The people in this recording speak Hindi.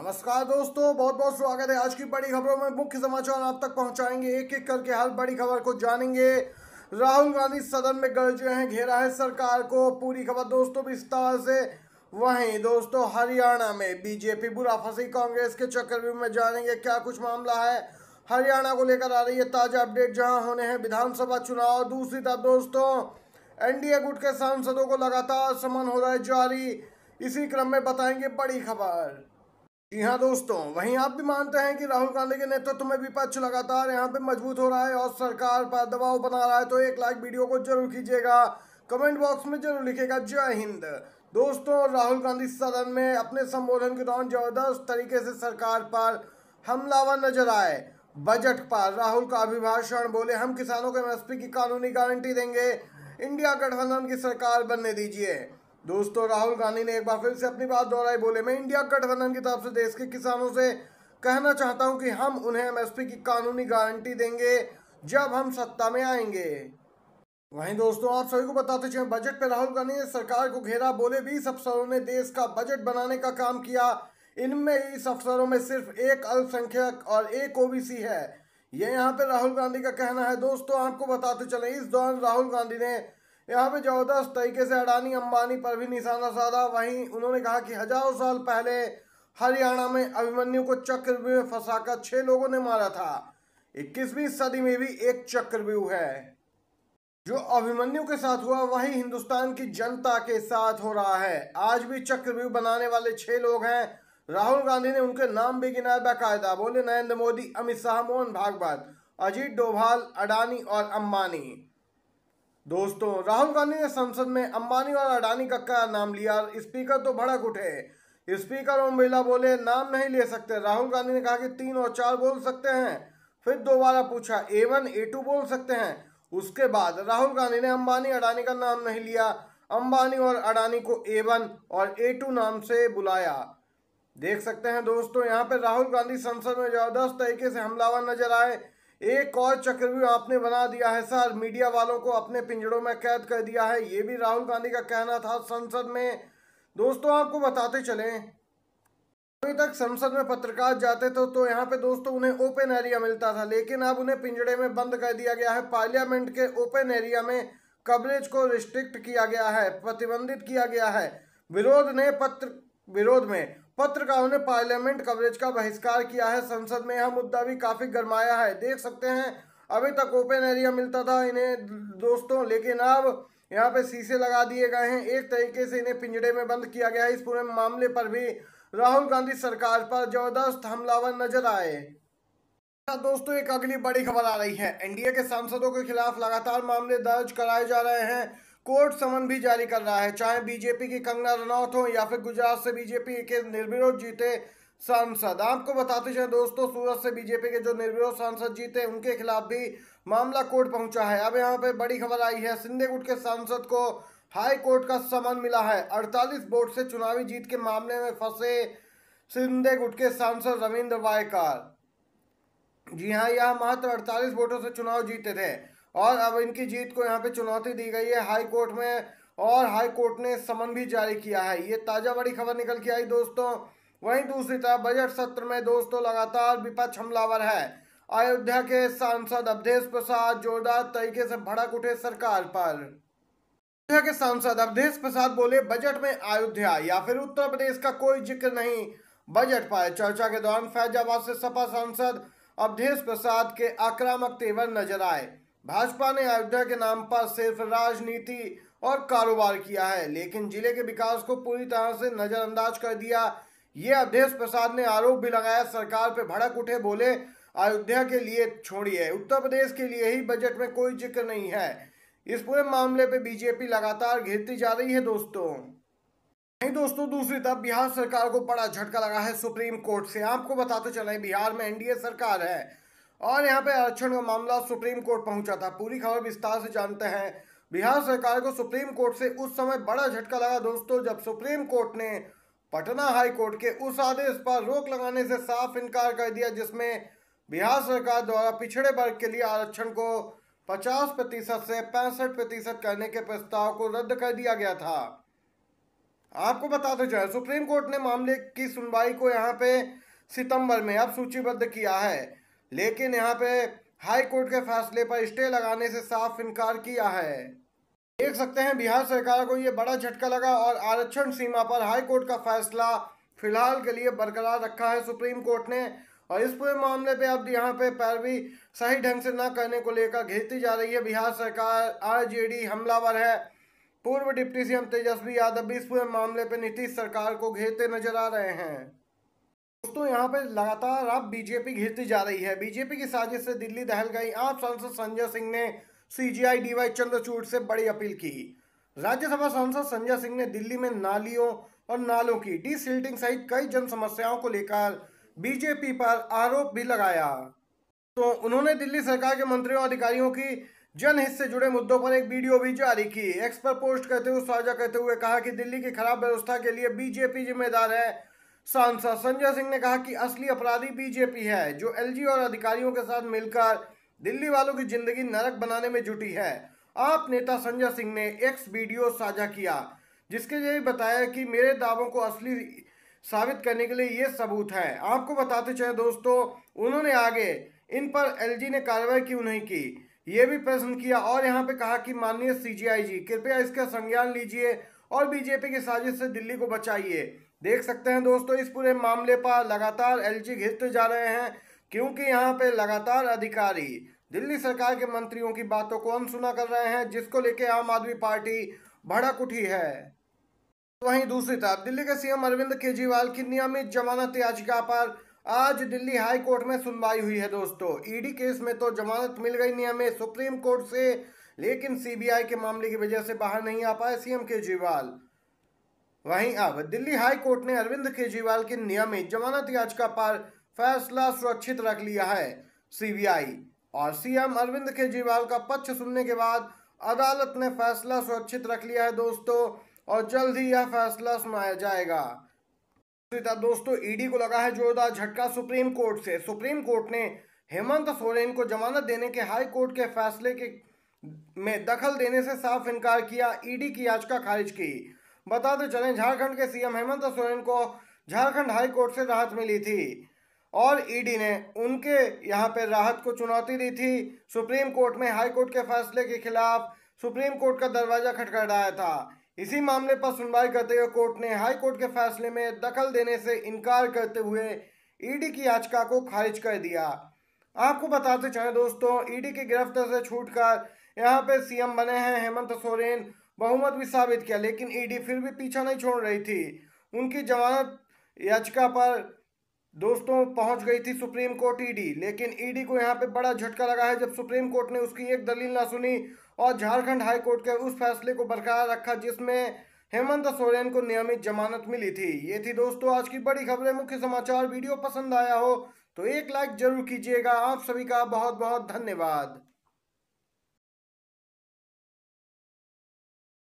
नमस्कार दोस्तों बहुत बहुत स्वागत है आज की बड़ी खबरों में मुख्य समाचार आप तक पहुंचाएंगे एक एक करके हर बड़ी खबर को जानेंगे राहुल गांधी सदन में गरजे हैं घेरा है सरकार को पूरी खबर दोस्तों विस्तार से वहीं दोस्तों हरियाणा में बीजेपी बुरा फंसी कांग्रेस के चक्कर में जानेंगे क्या कुछ मामला है हरियाणा को लेकर आ रही है ताजा अपडेट जहां होने हैं विधानसभा चुनाव दूसरी तरफ दोस्तों एनडीए गुट के सांसदों को लगातार समन हो रहा है जारी इसी क्रम में बताएंगे बड़ी खबर जी हाँ दोस्तों वहीं आप भी मानते हैं कि राहुल गांधी के नेतृत्व में विपक्ष लगातार यहाँ पे मजबूत हो रहा है और सरकार पर दबाव बना रहा है तो एक लाइक वीडियो को जरूर कीजिएगा कमेंट बॉक्स में जरूर लिखेगा जय हिंद दोस्तों राहुल गांधी सदन में अपने संबोधन के दौरान जबरदस्त तरीके से सरकार पर हमलावर नजर आए बजट पर राहुल का अभिभाषण बोले हम किसानों को एमएसपी की कानूनी गारंटी देंगे इंडिया गठबंधन की सरकार बनने दीजिए दोस्तों राहुल गांधी ने एक बार फिर से अपनी बात दोहराई बोले मैं इंडिया गठबंधन की तरफ से देश के किसानों से कहना चाहता हूं कि हम उन्हें एमएसपी की कानूनी गारंटी देंगे जब हम सत्ता में आएंगे वहीं दोस्तों आप सभी को बताते चाहे बजट पर राहुल गांधी ने सरकार को घेरा बोले बीस अफसरों ने देश का बजट बनाने का काम किया इनमें इस अफसरों में सिर्फ एक अल्पसंख्यक और एक ओबीसी है यह यहाँ पर राहुल गांधी का कहना है दोस्तों आपको बताते चले इस दौरान राहुल गांधी ने यहाँ पे जबरदस्त तरीके से अडानी अंबानी पर भी निशाना साधा वहीं उन्होंने कहा कि हजारों साल पहले हरियाणा में अभिमन्यु को चक्रव्यूह में कर छह लोगों ने मारा था इक्कीसवीं सदी में भी एक चक्रव्यूह है जो अभिमन्यु के साथ हुआ वही हिंदुस्तान की जनता के साथ हो रहा है आज भी चक्रव्यूह बनाने वाले छह लोग हैं राहुल गांधी ने उनके नाम भी गिनाया बाकायदा बोले नरेंद्र मोदी अमित शाह मोहन भागवत अजीत डोभाल अडानी और अंबानी दोस्तों राहुल गांधी ने संसद में अंबानी और अडानी का क्या नाम लिया स्पीकर तो भड़क उठे स्पीकर ओम बिरला बोले नाम नहीं ले सकते राहुल गांधी ने कहा कि तीन और चार बोल सकते हैं फिर दोबारा पूछा ए वन ए टू बोल सकते हैं उसके बाद राहुल गांधी ने अंबानी अडानी का नाम नहीं लिया अंबानी और अडानी को ए वन और ए टू नाम से बुलाया देख सकते हैं दोस्तों यहाँ पर राहुल गांधी संसद में जबरदस्त तरीके से हमलावर नजर आए एक और भी आपने बना दिया है सर मीडिया वालों को अपने पिंजड़ों में कैद कर दिया है ये भी राहुल गांधी का कहना था संसद में दोस्तों आपको बताते चले अभी तक संसद में पत्रकार जाते थे तो यहाँ पे दोस्तों उन्हें ओपन एरिया मिलता था लेकिन अब उन्हें पिंजड़े में बंद कर दिया गया है पार्लियामेंट के ओपन एरिया में कवरेज को रिस्ट्रिक्ट किया गया है प्रतिबंधित किया गया है विरोध ने पत्र विरोध में पत्रकारों ने पार्लियामेंट कवरेज का बहिष्कार किया है संसद में यह मुद्दा भी काफी गरमाया है देख सकते हैं अभी तक ओपन एरिया मिलता था इन्हें दोस्तों लेकिन अब यहाँ पे शीशे लगा दिए गए हैं एक तरीके से इन्हें पिंजड़े में बंद किया गया है इस पूरे मामले पर भी राहुल गांधी सरकार पर जबरदस्त हमलावर नजर आए अच्छा, दोस्तों एक अगली बड़ी खबर आ रही है एनडीए के सांसदों के खिलाफ लगातार मामले दर्ज कराए जा रहे हैं कोर्ट समन भी जारी कर रहा है चाहे बीजेपी की कंगना रनौत हो या फिर गुजरात से बीजेपी के निर्विरोध जीते सांसद आपको बताते चले दोस्तों सूरत से बीजेपी के जो निर्विरोध सांसद जीते उनके खिलाफ भी मामला कोर्ट पहुंचा है अब यहाँ पे बड़ी खबर आई है सिंधेगुट के सांसद को हाई कोर्ट का समन मिला है 48 वोट से चुनावी जीत के मामले में फंसे सिंधेगुट के सांसद रविंद्र वायकार जी हाँ यह मात्र 48 वोटों से चुनाव जीते थे और अब इनकी जीत को यहाँ पे चुनौती दी गई है हाई कोर्ट में और हाई कोर्ट ने समन भी जारी किया है ये ताज़ा बड़ी खबर निकल के आई दोस्तों वहीं दूसरी तरफ बजट सत्र में दोस्तों लगातार विपक्ष हमलावर है अयोध्या के सांसद अवधेश प्रसाद जोरदार तरीके से भड़क उठे सरकार पर अयोध्या के सांसद अवधेश प्रसाद बोले बजट में अयोध्या या फिर उत्तर प्रदेश का कोई जिक्र नहीं बजट पर चर्चा के दौरान फैजाबाद से सपा सांसद अवधेश प्रसाद के आक्रामक तेवर नजर आए भाजपा ने अयोध्या के नाम पर सिर्फ राजनीति और कारोबार किया है लेकिन जिले के विकास को पूरी तरह से नजरअंदाज कर दिया ये अवधेश प्रसाद ने आरोप भी लगाया सरकार पे भड़क उठे बोले अयोध्या के लिए छोड़िए उत्तर प्रदेश के लिए ही बजट में कोई जिक्र नहीं है इस पूरे मामले पे बीजेपी लगातार घेरती जा रही है दोस्तों नहीं दोस्तों दूसरी तरफ बिहार सरकार को बड़ा झटका लगा है सुप्रीम कोर्ट से आपको बताते चले बिहार में एनडीए सरकार है और यहाँ पे आरक्षण का मामला सुप्रीम कोर्ट पहुंचा था पूरी खबर विस्तार से जानते हैं बिहार सरकार को सुप्रीम कोर्ट से उस समय बड़ा झटका लगा दोस्तों जब सुप्रीम कोर्ट ने पटना हाई कोर्ट के उस आदेश पर रोक लगाने से साफ इनकार कर दिया जिसमें बिहार सरकार द्वारा पिछड़े वर्ग के लिए आरक्षण को 50 प्रतिशत से पैंसठ प्रतिशत करने के प्रस्ताव को रद्द कर दिया गया था आपको बताते जाए सुप्रीम कोर्ट ने मामले की सुनवाई को यहाँ पे सितंबर में अब सूचीबद्ध किया है लेकिन यहाँ पे हाई कोर्ट के फैसले पर स्टे लगाने से साफ इनकार किया है देख सकते हैं बिहार सरकार को ये बड़ा झटका लगा और आरक्षण सीमा पर हाई कोर्ट का फैसला फिलहाल के लिए बरकरार रखा है सुप्रीम कोर्ट ने और इस पूरे मामले पे अब यहाँ पे पैरवी सही ढंग से ना करने को लेकर घेरती जा रही है बिहार सरकार आरजेडी हमलावर है पूर्व डिप्टी सीएम तेजस्वी यादव भी इस पूरे मामले पे नीतीश सरकार को घेरते नजर आ रहे हैं दोस्तों यहाँ पे लगातार अब बीजेपी घिरती जा रही है बीजेपी की साजिश से दिल्ली दहल गई आप सांसद संजय सिंह ने सीजीआई डीवाई चंद्रचूड़ से बड़ी अपील की राज्यसभा सांसद संजय सिंह ने दिल्ली में नालियों और नालों की डी सिल्टिंग सहित कई जन समस्याओं को लेकर बीजेपी पर आरोप भी लगाया तो उन्होंने दिल्ली सरकार के मंत्रियों अधिकारियों की जनहित से जुड़े मुद्दों पर एक वीडियो भी जारी की एक्सपर पोस्ट करते हुए साझा करते हुए कहा कि दिल्ली की खराब व्यवस्था के लिए बीजेपी जिम्मेदार है सांसद संजय सिंह ने कहा कि असली अपराधी बीजेपी है जो एलजी और अधिकारियों के साथ मिलकर दिल्ली वालों की जिंदगी नरक बनाने में जुटी है आप नेता संजय सिंह ने एक्स वीडियो साझा किया जिसके लिए बताया कि मेरे दावों को असली साबित करने के लिए ये सबूत है आपको बताते चाहे दोस्तों उन्होंने आगे इन पर एलजी ने कार्रवाई क्यों नहीं की ये भी प्रश्न किया और यहाँ पे कहा कि माननीय सीजीआई जी कृपया इसका संज्ञान लीजिए और बीजेपी की साजिश से दिल्ली को बचाइए देख सकते हैं दोस्तों इस पूरे मामले पर लगातार एलजी घिरते जा रहे हैं क्योंकि यहाँ पे लगातार अधिकारी दिल्ली सरकार के मंत्रियों की बातों को अनसुना कर रहे हैं जिसको लेके आम आदमी पार्टी भड़क उठी है वहीं दूसरी तरफ दिल्ली के सीएम अरविंद केजरीवाल की नियमित जमानत याचिका पर आज दिल्ली हाई कोर्ट में सुनवाई हुई है दोस्तों ईडी केस में तो जमानत मिल गई नियमित सुप्रीम कोर्ट से लेकिन सीबीआई के मामले की वजह से बाहर नहीं आ पाए सीएम केजरीवाल वहीं अब दिल्ली हाई कोर्ट ने अरविंद केजरीवाल की नियमित जमानत याचिका पर फैसला सुरक्षित रख लिया है सीबीआई और सीएम अरविंद केजरीवाल का पक्ष सुनने के बाद अदालत ने फैसला सुरक्षित रख लिया है दोस्तों और जल्द ही यह फैसला सुनाया जाएगा दोस्तों ईडी को लगा है जोरदार झटका सुप्रीम कोर्ट से सुप्रीम कोर्ट ने हेमंत सोरेन को जमानत देने के हाई कोर्ट के फैसले के में दखल देने से साफ इनकार किया ईडी की याचिका खारिज की बताते तो चलें झारखंड के सीएम हेमंत सोरेन को झारखंड हाई कोर्ट से राहत मिली थी और ईडी ने उनके यहाँ पर राहत को चुनौती दी थी सुप्रीम कोर्ट में हाई कोर्ट के फैसले के खिलाफ सुप्रीम कोर्ट का दरवाजा खटखटाया था इसी मामले पर सुनवाई करते हुए कोर्ट ने हाई कोर्ट के फैसले में दखल देने से इनकार करते हुए ईडी की याचिका को खारिज कर दिया आपको बताते चले दोस्तों ईडी की गिरफ्तार से छूटकर यहाँ पे सीएम बने हैं हेमंत सोरेन बहुमत भी साबित किया लेकिन ईडी फिर भी पीछा नहीं छोड़ रही थी उनकी जमानत याचिका पर दोस्तों पहुंच गई थी सुप्रीम कोर्ट ईडी e लेकिन ईडी e को यहां पे बड़ा झटका लगा है जब सुप्रीम कोर्ट ने उसकी एक दलील ना सुनी और झारखंड हाई कोर्ट के उस फैसले को बरकरार रखा जिसमें हेमंत सोरेन को नियमित जमानत मिली थी ये थी दोस्तों आज की बड़ी खबरें मुख्य समाचार वीडियो पसंद आया हो तो एक लाइक जरूर कीजिएगा आप सभी का बहुत बहुत धन्यवाद